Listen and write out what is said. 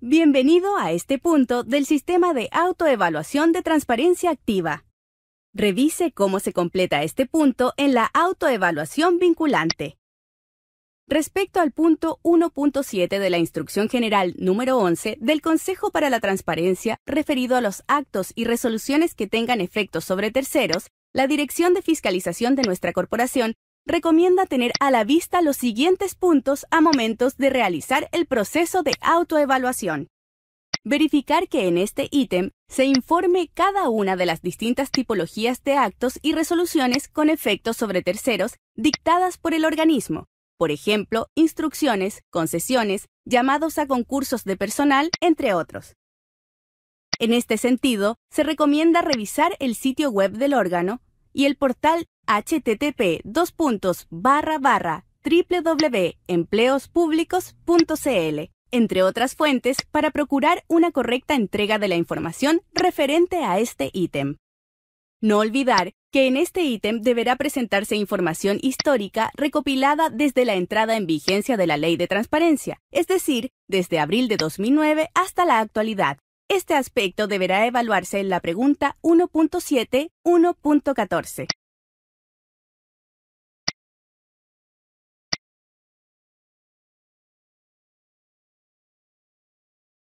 Bienvenido a este punto del sistema de autoevaluación de transparencia activa. Revise cómo se completa este punto en la autoevaluación vinculante. Respecto al punto 1.7 de la Instrucción General número 11 del Consejo para la Transparencia referido a los actos y resoluciones que tengan efectos sobre terceros, la Dirección de Fiscalización de nuestra corporación recomienda tener a la vista los siguientes puntos a momentos de realizar el proceso de autoevaluación. Verificar que en este ítem se informe cada una de las distintas tipologías de actos y resoluciones con efectos sobre terceros dictadas por el organismo, por ejemplo, instrucciones, concesiones, llamados a concursos de personal, entre otros. En este sentido, se recomienda revisar el sitio web del órgano, y el portal http www.empleospublicos.cl, entre otras fuentes, para procurar una correcta entrega de la información referente a este ítem. No olvidar que en este ítem deberá presentarse información histórica recopilada desde la entrada en vigencia de la Ley de Transparencia, es decir, desde abril de 2009 hasta la actualidad, este aspecto deberá evaluarse en la pregunta 1.7, 1.14.